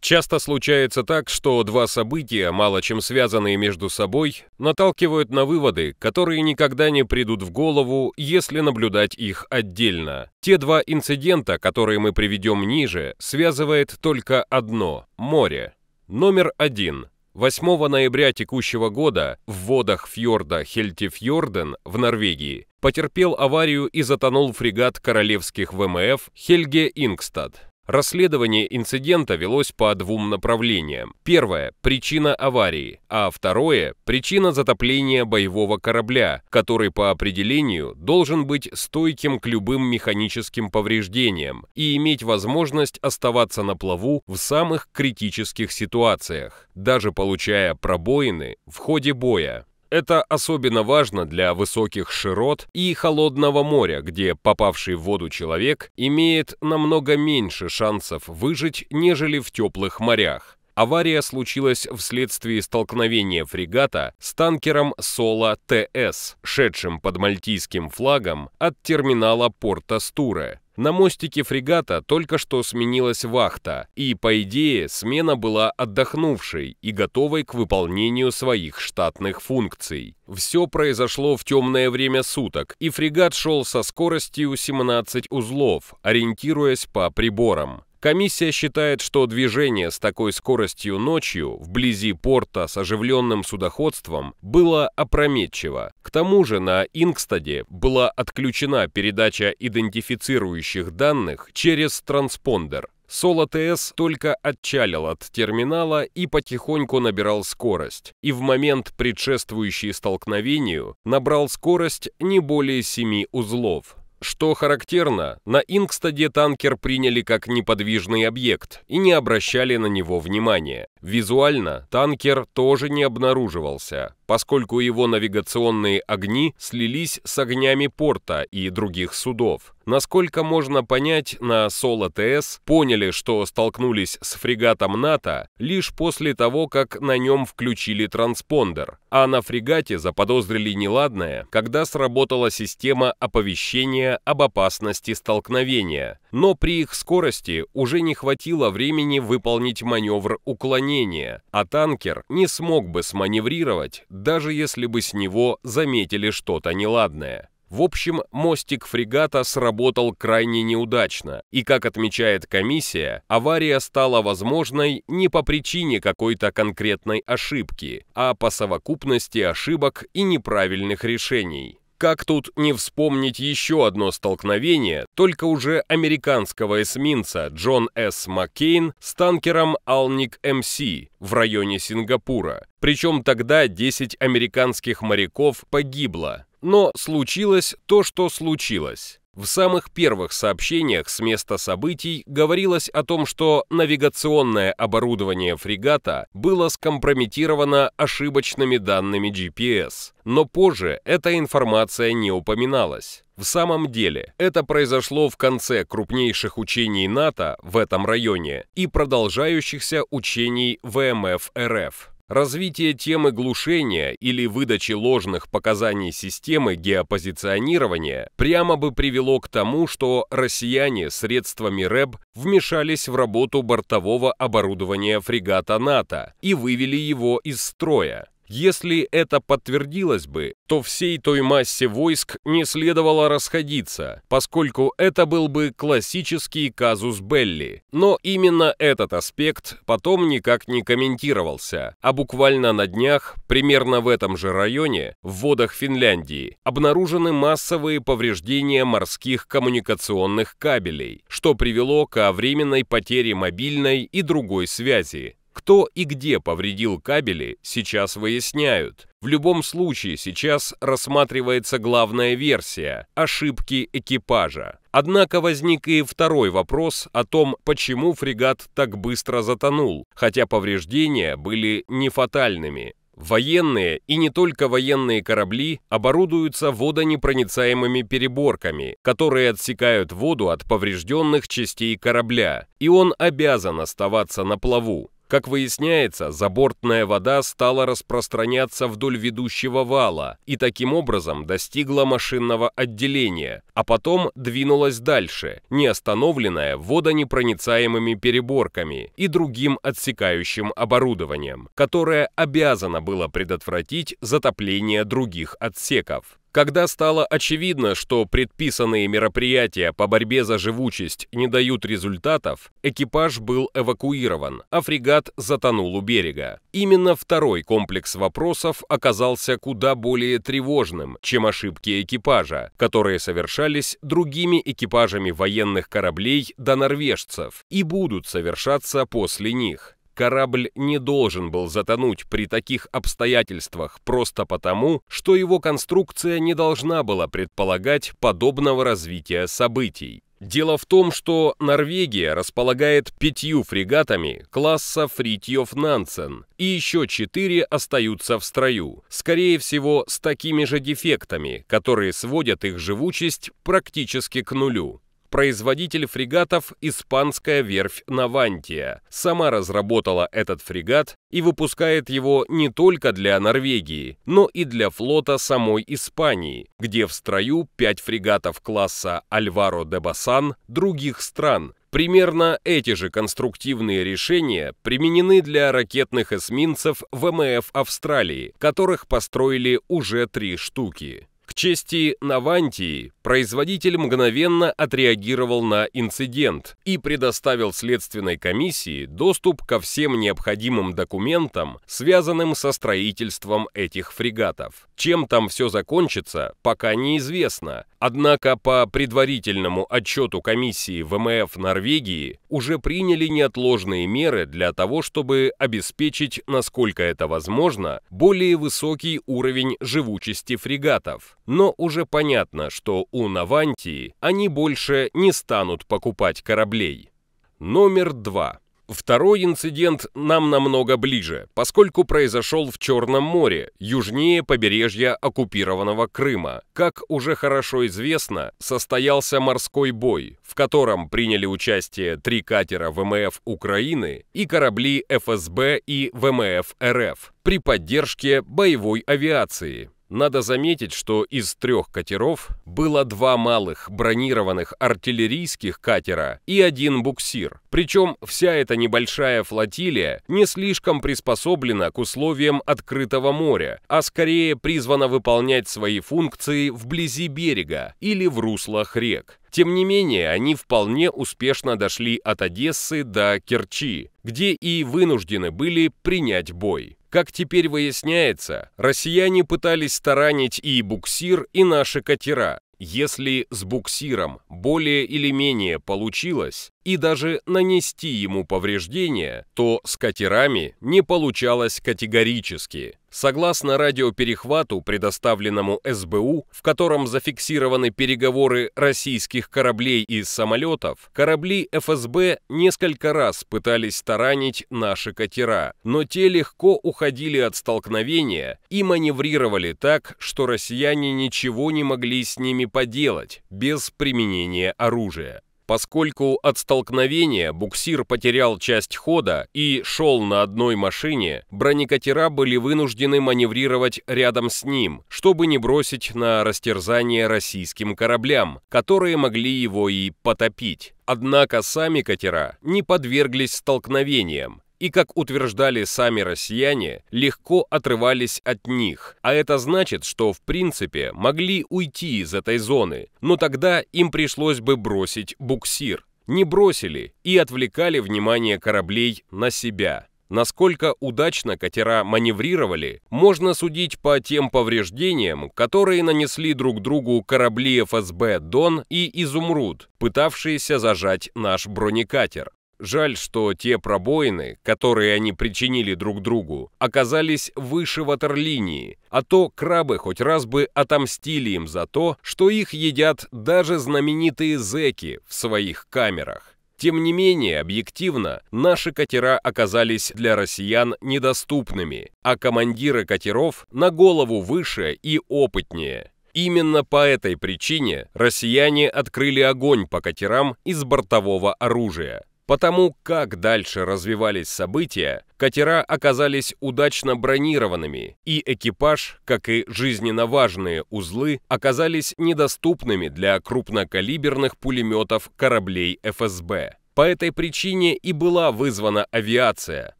Часто случается так, что два события, мало чем связанные между собой, наталкивают на выводы, которые никогда не придут в голову, если наблюдать их отдельно. Те два инцидента, которые мы приведем ниже, связывает только одно – море. Номер один. 8 ноября текущего года в водах фьорда Хельтифьорден в Норвегии потерпел аварию и затонул фрегат королевских ВМФ Хельге Ингстад. Расследование инцидента велось по двум направлениям. Первое – причина аварии, а второе – причина затопления боевого корабля, который по определению должен быть стойким к любым механическим повреждениям и иметь возможность оставаться на плаву в самых критических ситуациях, даже получая пробоины в ходе боя. Это особенно важно для высоких широт и холодного моря, где попавший в воду человек имеет намного меньше шансов выжить, нежели в теплых морях. Авария случилась вследствие столкновения фрегата с танкером «Соло ТС», шедшим под мальтийским флагом от терминала порта Стуре. На мостике фрегата только что сменилась вахта, и, по идее, смена была отдохнувшей и готовой к выполнению своих штатных функций. Все произошло в темное время суток, и фрегат шел со скоростью 17 узлов, ориентируясь по приборам. Комиссия считает, что движение с такой скоростью ночью вблизи порта с оживленным судоходством было опрометчиво. К тому же на Ингстаде была отключена передача идентифицирующих данных через транспондер. Соло а ТС только отчалил от терминала и потихоньку набирал скорость, и в момент, предшествующий столкновению, набрал скорость не более 7 узлов. Что характерно, на Ингстаде танкер приняли как неподвижный объект и не обращали на него внимания. Визуально танкер тоже не обнаруживался, поскольку его навигационные огни слились с огнями порта и других судов. Насколько можно понять, на Соло-ТС поняли, что столкнулись с фрегатом НАТО лишь после того, как на нем включили транспондер, а на фрегате заподозрили неладное, когда сработала система оповещения об опасности столкновения – но при их скорости уже не хватило времени выполнить маневр уклонения, а танкер не смог бы сманеврировать, даже если бы с него заметили что-то неладное. В общем, мостик фрегата сработал крайне неудачно, и, как отмечает комиссия, авария стала возможной не по причине какой-то конкретной ошибки, а по совокупности ошибок и неправильных решений. Как тут не вспомнить еще одно столкновение, только уже американского эсминца Джон С. Маккейн с танкером «Алник МС» в районе Сингапура. Причем тогда 10 американских моряков погибло. Но случилось то, что случилось. В самых первых сообщениях с места событий говорилось о том, что навигационное оборудование фрегата было скомпрометировано ошибочными данными GPS, но позже эта информация не упоминалась. В самом деле, это произошло в конце крупнейших учений НАТО в этом районе и продолжающихся учений ВМФ РФ. Развитие темы глушения или выдачи ложных показаний системы геопозиционирования прямо бы привело к тому, что россияне средствами РЭБ вмешались в работу бортового оборудования фрегата НАТО и вывели его из строя. Если это подтвердилось бы, то всей той массе войск не следовало расходиться, поскольку это был бы классический казус Белли. Но именно этот аспект потом никак не комментировался, а буквально на днях, примерно в этом же районе, в водах Финляндии, обнаружены массовые повреждения морских коммуникационных кабелей, что привело ко временной потере мобильной и другой связи. Кто и где повредил кабели, сейчас выясняют. В любом случае сейчас рассматривается главная версия – ошибки экипажа. Однако возник и второй вопрос о том, почему фрегат так быстро затонул, хотя повреждения были не фатальными. Военные и не только военные корабли оборудуются водонепроницаемыми переборками, которые отсекают воду от поврежденных частей корабля, и он обязан оставаться на плаву. Как выясняется, забортная вода стала распространяться вдоль ведущего вала и таким образом достигла машинного отделения, а потом двинулась дальше, не остановленная водонепроницаемыми переборками и другим отсекающим оборудованием, которое обязано было предотвратить затопление других отсеков. Когда стало очевидно, что предписанные мероприятия по борьбе за живучесть не дают результатов, экипаж был эвакуирован, а фрегат затонул у берега. Именно второй комплекс вопросов оказался куда более тревожным, чем ошибки экипажа, которые совершались другими экипажами военных кораблей до норвежцев и будут совершаться после них. Корабль не должен был затонуть при таких обстоятельствах просто потому, что его конструкция не должна была предполагать подобного развития событий. Дело в том, что Норвегия располагает пятью фрегатами класса Фритьев Нансен, и еще четыре остаются в строю, скорее всего с такими же дефектами, которые сводят их живучесть практически к нулю производитель фрегатов испанская верфь «Навантия». Сама разработала этот фрегат и выпускает его не только для Норвегии, но и для флота самой Испании, где в строю пять фрегатов класса «Альваро де Басан» других стран, Примерно эти же конструктивные решения применены для ракетных эсминцев ВМФ Австралии, которых построили уже три штуки. К чести Навантии, производитель мгновенно отреагировал на инцидент и предоставил следственной комиссии доступ ко всем необходимым документам, связанным со строительством этих фрегатов. Чем там все закончится, пока неизвестно. Однако по предварительному отчету комиссии ВМФ Норвегии уже приняли неотложные меры для того, чтобы обеспечить, насколько это возможно, более высокий уровень живучести фрегатов. Но уже понятно, что у Навантии они больше не станут покупать кораблей. Номер два. Второй инцидент нам намного ближе, поскольку произошел в Черном море, южнее побережья оккупированного Крыма. Как уже хорошо известно, состоялся морской бой, в котором приняли участие три катера ВМФ Украины и корабли ФСБ и ВМФ РФ при поддержке боевой авиации. Надо заметить, что из трех катеров было два малых бронированных артиллерийских катера и один буксир. Причем вся эта небольшая флотилия не слишком приспособлена к условиям открытого моря, а скорее призвана выполнять свои функции вблизи берега или в руслах рек. Тем не менее, они вполне успешно дошли от Одессы до Керчи, где и вынуждены были принять бой. Как теперь выясняется, россияне пытались таранить и буксир, и наши катера. Если с буксиром более или менее получилось, и даже нанести ему повреждения, то с катерами не получалось категорически. Согласно радиоперехвату, предоставленному СБУ, в котором зафиксированы переговоры российских кораблей и самолетов, корабли ФСБ несколько раз пытались таранить наши катера, но те легко уходили от столкновения и маневрировали так, что россияне ничего не могли с ними поделать без применения оружия. Поскольку от столкновения буксир потерял часть хода и шел на одной машине, бронекатера были вынуждены маневрировать рядом с ним, чтобы не бросить на растерзание российским кораблям, которые могли его и потопить. Однако сами катера не подверглись столкновениям, и, как утверждали сами россияне, легко отрывались от них. А это значит, что в принципе могли уйти из этой зоны, но тогда им пришлось бы бросить буксир. Не бросили и отвлекали внимание кораблей на себя. Насколько удачно катера маневрировали, можно судить по тем повреждениям, которые нанесли друг другу корабли ФСБ «Дон» и «Изумруд», пытавшиеся зажать наш бронекатер. Жаль, что те пробоины, которые они причинили друг другу, оказались выше ватерлинии, а то крабы хоть раз бы отомстили им за то, что их едят даже знаменитые зеки в своих камерах. Тем не менее, объективно, наши катера оказались для россиян недоступными, а командиры катеров на голову выше и опытнее. Именно по этой причине россияне открыли огонь по катерам из бортового оружия. Потому как дальше развивались события, катера оказались удачно бронированными, и экипаж, как и жизненно важные узлы, оказались недоступными для крупнокалиберных пулеметов кораблей ФСБ. По этой причине и была вызвана авиация,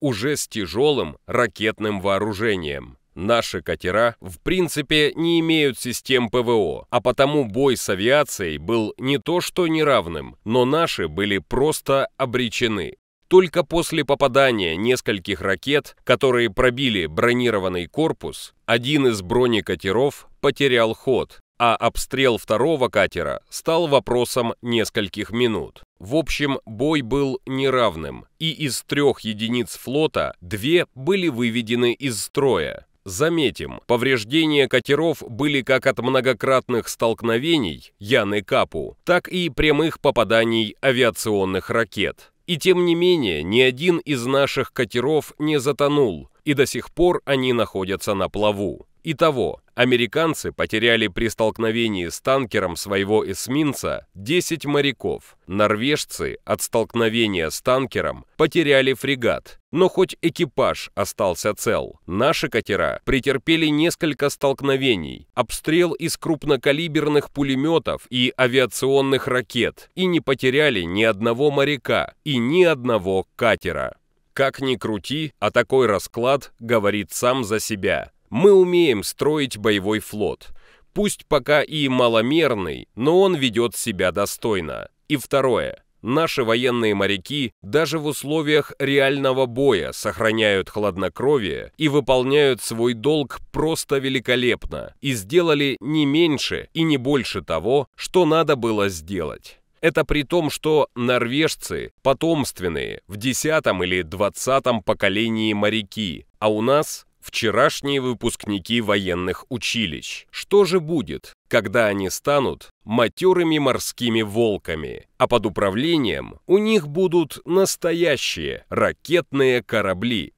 уже с тяжелым ракетным вооружением. Наши катера в принципе не имеют систем ПВО, а потому бой с авиацией был не то что неравным, но наши были просто обречены. Только после попадания нескольких ракет, которые пробили бронированный корпус, один из бронекатеров потерял ход, а обстрел второго катера стал вопросом нескольких минут. В общем, бой был неравным, и из трех единиц флота две были выведены из строя. Заметим, повреждения катеров были как от многократных столкновений Яны Капу, так и прямых попаданий авиационных ракет. И тем не менее, ни один из наших катеров не затонул, и до сих пор они находятся на плаву. Итого, американцы потеряли при столкновении с танкером своего эсминца 10 моряков, норвежцы от столкновения с танкером потеряли фрегат, но хоть экипаж остался цел. Наши катера претерпели несколько столкновений, обстрел из крупнокалиберных пулеметов и авиационных ракет и не потеряли ни одного моряка и ни одного катера. Как ни крути, а такой расклад говорит сам за себя. Мы умеем строить боевой флот. Пусть пока и маломерный, но он ведет себя достойно. И второе. Наши военные моряки даже в условиях реального боя сохраняют хладнокровие и выполняют свой долг просто великолепно и сделали не меньше и не больше того, что надо было сделать. Это при том, что норвежцы – потомственные в 10 или 20 поколении моряки, а у нас вчерашние выпускники военных училищ. Что же будет, когда они станут матерыми морскими волками, а под управлением у них будут настоящие ракетные корабли,